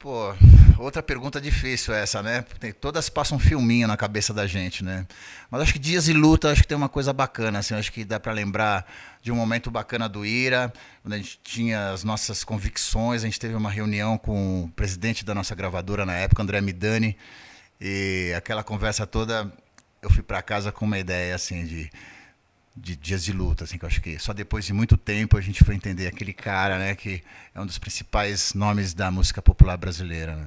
Pô, outra pergunta difícil essa, né? Tem, todas passam um filminho na cabeça da gente, né? Mas acho que Dias e Luta, acho que tem uma coisa bacana, assim, acho que dá para lembrar de um momento bacana do Ira, quando a gente tinha as nossas convicções, a gente teve uma reunião com o presidente da nossa gravadora na época, André Midani, e aquela conversa toda, eu fui para casa com uma ideia, assim, de de dias de luta, assim, que eu acho que só depois de muito tempo a gente foi entender aquele cara, né, que é um dos principais nomes da música popular brasileira. Né?